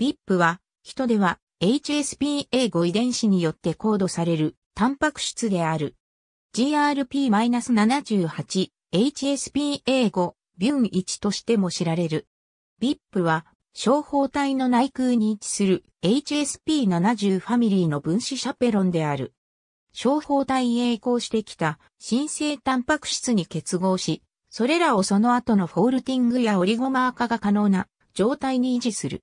VIP は、人では HSPA5 遺伝子によってコードされるタンパク質である。GRP-78、HSPA5、ビュン1としても知られる。VIP は、小胞体の内空に位置する HSP70 ファミリーの分子シャペロンである。小胞体へ移行してきた新生タンパク質に結合し、それらをその後のフォールティングやオリゴマー化が可能な状態に維持する。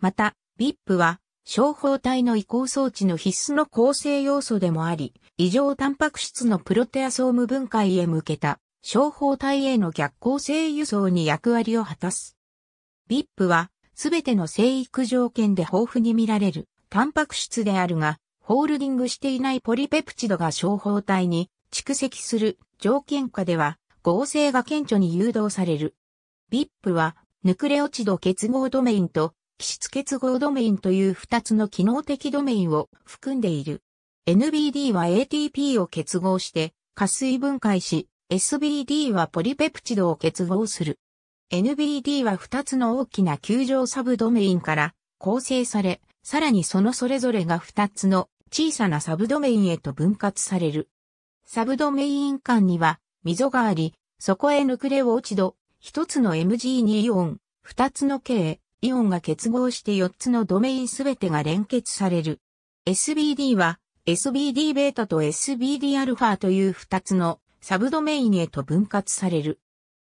また、VIP は、小胞体の移行装置の必須の構成要素でもあり、異常タンパク質のプロテアソーム分解へ向けた、小胞体への逆構成輸送に役割を果たす。VIP は、すべての生育条件で豊富に見られる、タンパク質であるが、ホールディングしていないポリペプチドが小胞体に蓄積する条件下では、合成が顕著に誘導される。VIP は、ヌクレオチド結合ドメインと基質結合ドメインという2つの機能的ドメインを含んでいる。NBD は ATP を結合して、加水分解し、SBD はポリペプチドを結合する。NBD は2つの大きな球状サブドメインから構成され、さらにそのそれぞれが2つの小さなサブドメインへと分割される。サブドメイン間には溝があり、そこへヌクレオチド、1つの Mg2 イオン、2つの K、イオンが結合して4つのドメインすべてが連結される。SBD は SBD β と SBD α という2つのサブドメインへと分割される。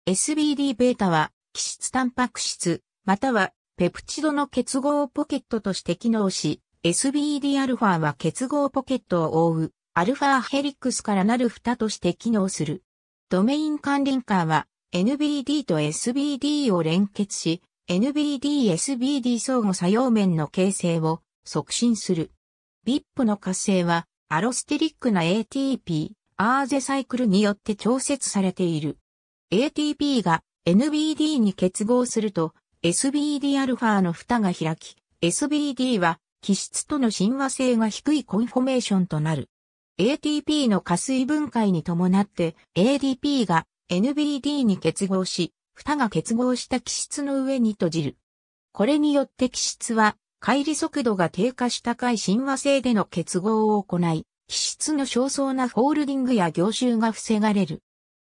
SBD β は基質タンパク質、またはペプチドの結合ポケットとして機能し、SBD α は結合ポケットを覆う α ヘリックスからなる蓋として機能する。ドメイン管理カーは NBD と SBD を連結し、NBD-SBD 相互作用面の形成を促進する。VIP の活性はアロステリックな ATP、アーゼサイクルによって調節されている。ATP が NBD に結合すると SBDα の蓋が開き、SBD は気質との親和性が低いコンフォメーションとなる。ATP の加水分解に伴って ADP が NBD に結合し、蓋が結合した気質の上に閉じる。これによって気質は、乖離速度が低下した回親和性での結合を行い、気質の焦燥なホールディングや凝集が防がれる。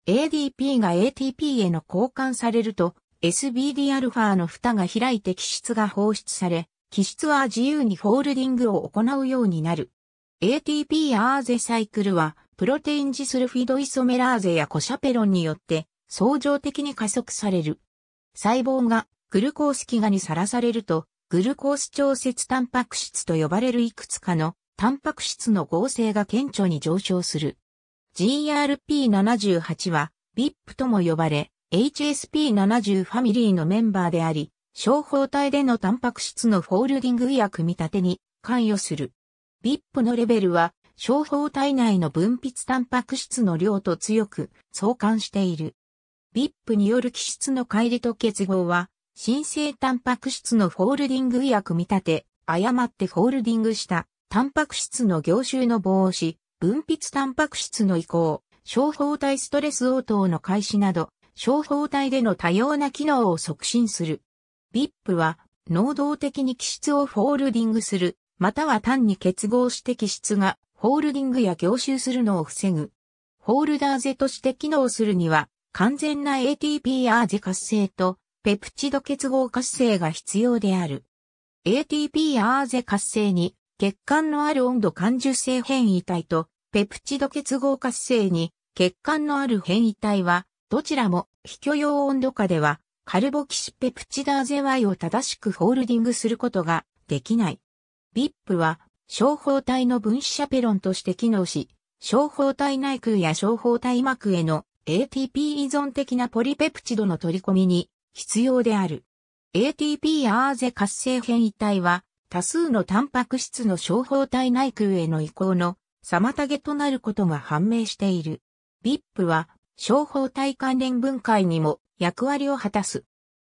ADP が ATP への交換されると、SBDα の蓋が開いて気質が放出され、気質は自由にホールディングを行うようになる。ATP アーゼサイクルは、プロテインジスルフィドイソメラーゼやコシャペロンによって相乗的に加速される。細胞がグルコース飢餓にさらされると、グルコース調節タンパク質と呼ばれるいくつかのタンパク質の合成が顕著に上昇する。GRP78 は VIP とも呼ばれ、HSP70 ファミリーのメンバーであり、小胞体でのタンパク質のフォールディングや組み立てに関与する。VIP のレベルは、小胞体内の分泌タンパク質の量と強く相関している。VIP による基質の乖離と結合は、新生タンパク質のフォールディングや組み立て、誤ってフォールディングした、タンパク質の凝集の防止、分泌タンパク質の移行、小胞体ストレス応答の開始など、小胞体での多様な機能を促進する。VIP は、能動的に基質をフォールディングする、または単に結合して基質が、フォールディングや凝集するのを防ぐ。ホールダーゼとして機能するには、完全な ATP アーゼ活性とペプチド結合活性が必要である。ATP アーゼ活性に血管のある温度感受性変異体とペプチド結合活性に血管のある変異体はどちらも非許容温度下ではカルボキシペプチダーゼ Y を正しくホールディングすることができない。VIP は小胞体の分子シャペロンとして機能し、小胞体内空や小胞体膜への ATP 依存的なポリペプチドの取り込みに必要である。ATP アーゼ活性変異体は多数のタンパク質の小胞体内空への移行の妨げとなることが判明している。v i p は小胞体関連分解にも役割を果たす。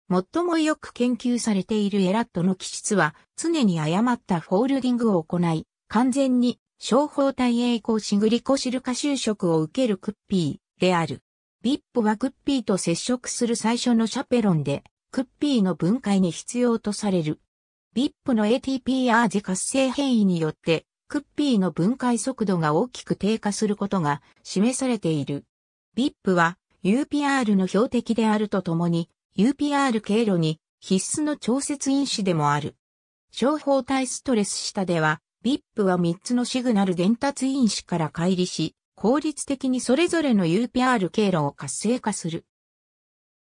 最もよく研究されているエラットの基質は常に誤ったフォールディングを行い、完全に小胞体栄光しグリコシル化就職を受けるクッピーである。ビップはクッピーと接触する最初のシャペロンで、クッピーの分解に必要とされる。ビップの ATP アージ活性変異によって、クッピーの分解速度が大きく低下することが示されている。ビップは UPR の標的であるとともに、UPR 経路に必須の調節因子でもある。小胞体ストレス下では、ビップは3つのシグナル伝達因子から乖離し、効率的にそれぞれの UPR 経路を活性化する。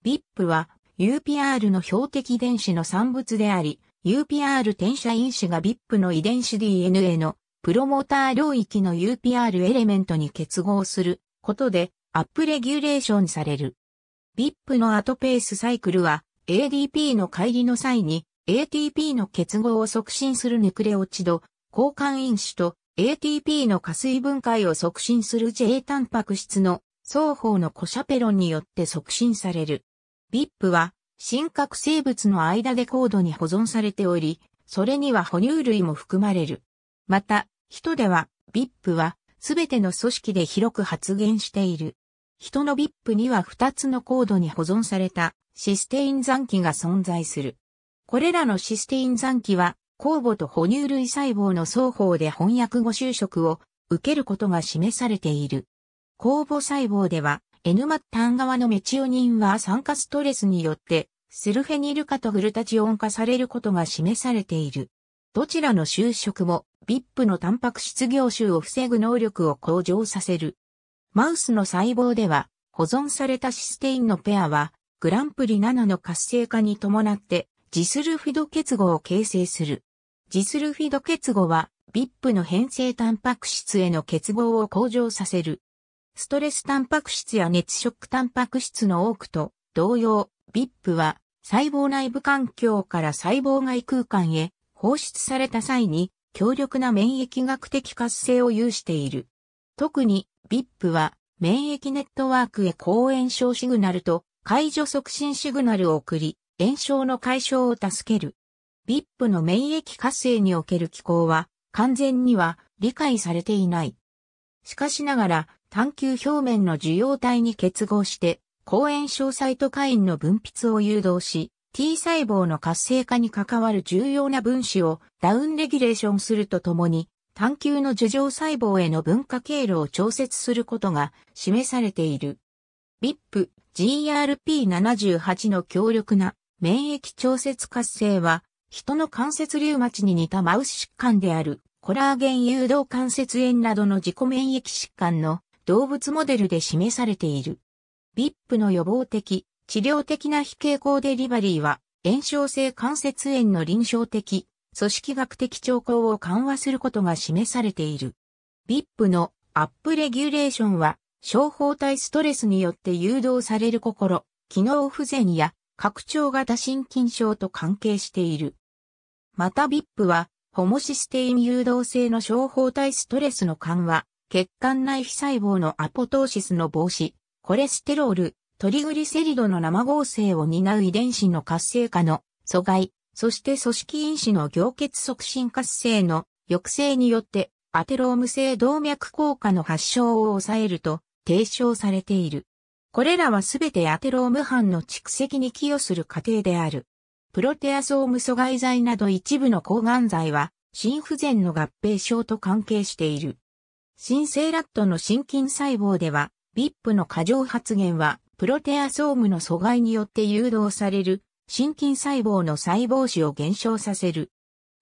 BIP は UPR の標的電子の産物であり、UPR 転写因子が BIP の遺伝子 DNA のプロモーター領域の UPR エレメントに結合することでアップレギュレーションされる。BIP のアトペースサイクルは ADP の乖離の際に ATP の結合を促進するヌクレオチド交換因子と ATP の加水分解を促進する J タンパク質の双方のコシャペロンによって促進される。VIP は、真核生物の間で高度に保存されており、それには哺乳類も含まれる。また、人では、VIP は、すべての組織で広く発現している。人の VIP には2つの高度に保存されたシステイン残機が存在する。これらのシステイン残機は酵母と哺乳類細胞の双方で翻訳後就職を受けることが示されている。酵母細胞では N 末端側のメチオニンは酸化ストレスによってセルフェニル化とグルタチオン化されることが示されている。どちらの就職も VIP のタンパク質凝集を防ぐ能力を向上させる。マウスの細胞では保存されたシステインのペアはグランプリ7の活性化に伴ってジスルフィド結合を形成する。ジスルフィド結合は、VIP の変性タンパク質への結合を向上させる。ストレスタンパク質や熱色タンパク質の多くと同様、VIP は細胞内部環境から細胞外空間へ放出された際に強力な免疫学的活性を有している。特に VIP は免疫ネットワークへ抗炎症シグナルと解除促進シグナルを送り、炎症の解消を助ける。VIP の免疫活性における機構は完全には理解されていない。しかしながら、探求表面の受容体に結合して、抗炎症サイトカインの分泌を誘導し、T 細胞の活性化に関わる重要な分子をダウンレギュレーションするとともに、探求の樹状細胞への分化経路を調節することが示されている。BIP、GRP78 の強力な免疫調節活性は人の関節リウマチに似たマウス疾患である、コラーゲン誘導関節炎などの自己免疫疾患の動物モデルで示されている。VIP の予防的、治療的な非傾向デリバリーは、炎症性関節炎の臨床的、組織学的兆候を緩和することが示されている。VIP のアップレギュレーションは、小胞体ストレスによって誘導される心、機能不全や拡張型心筋症と関係している。また VIP は、ホモシステイン誘導性の小胞体ストレスの緩和、血管内皮細胞のアポトーシスの防止、コレステロール、トリグリセリドの生合成を担う遺伝子の活性化の阻害、そして組織因子の凝結促進活性の抑制によってアテローム性動脈硬化の発症を抑えると提唱されている。これらはすべてアテローム班の蓄積に寄与する過程である。プロテアソーム阻害剤など一部の抗がん剤は、心不全の合併症と関係している。新生ラットの心筋細胞では、VIP の過剰発現は、プロテアソームの阻害によって誘導される、心筋細胞の細胞子を減少させる。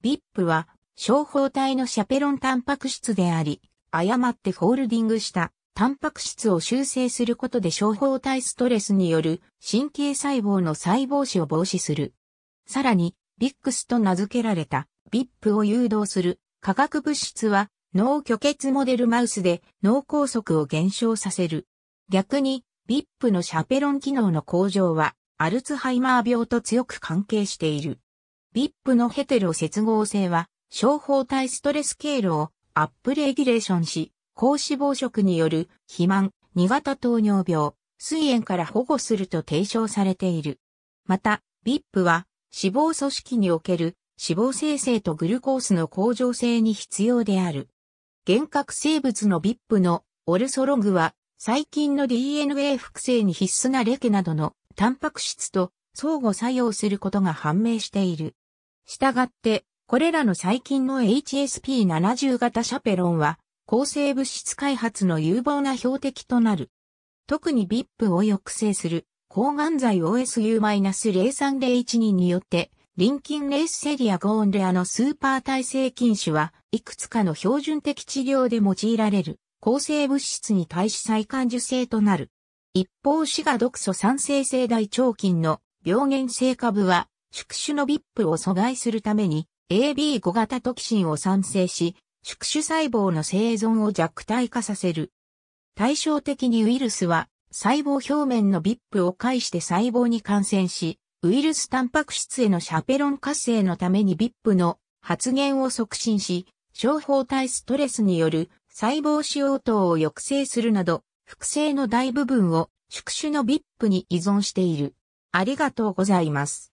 VIP は、小胞体のシャペロンタンパク質であり、誤ってホールディングしたタンパク質を修正することで小胞体ストレスによる神経細胞の細胞子を防止する。さらに、ビックスと名付けられた、ビップを誘導する化学物質は脳虚血モデルマウスで脳梗塞を減少させる。逆に、ビップのシャペロン機能の向上は、アルツハイマー病と強く関係している。ビップのヘテロ接合性は、小胞体ストレス経路をアップレギュレーションし、高脂肪食による肥満、2型糖尿病、水炎から保護すると提唱されている。また、ビップは脂肪組織における脂肪生成とグルコースの向上性に必要である。原核生物の VIP のオルソログは細菌の DNA 複製に必須なレケなどのタンパク質と相互作用することが判明している。したがって、これらの細菌の HSP70 型シャペロンは、抗生物質開発の有望な標的となる。特に VIP を抑制する抗がん剤 o s u 0 3 0 1によって、リンキンレースセリアゴーンレアのスーパー耐性菌種はいくつかの標準的治療で用いられる抗生物質に対し再感受性となる。一方死が毒素酸性性大腸菌の病原性株は宿主の VIP を阻害するために AB5 型トキシンを産生し、宿主細胞の生存を弱体化させる。対照的にウイルスは細胞表面の VIP を介して細胞に感染し、ウイルスタンパク質へのシャペロン活性のために VIP の発現を促進し、小胞体ストレスによる細胞使用等を抑制するなど、複製の大部分を宿主の VIP に依存している。ありがとうございます。